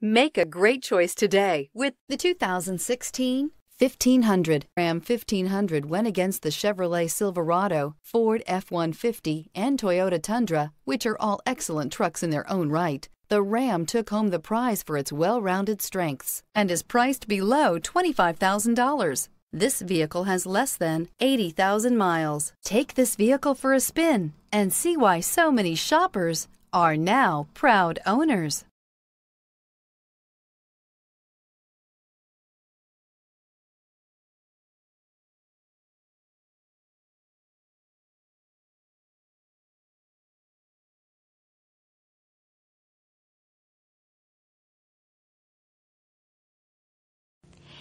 Make a great choice today with the 2016 1500. Ram 1500 went against the Chevrolet Silverado, Ford F-150, and Toyota Tundra, which are all excellent trucks in their own right. The Ram took home the prize for its well-rounded strengths and is priced below $25,000. This vehicle has less than 80,000 miles. Take this vehicle for a spin and see why so many shoppers are now proud owners.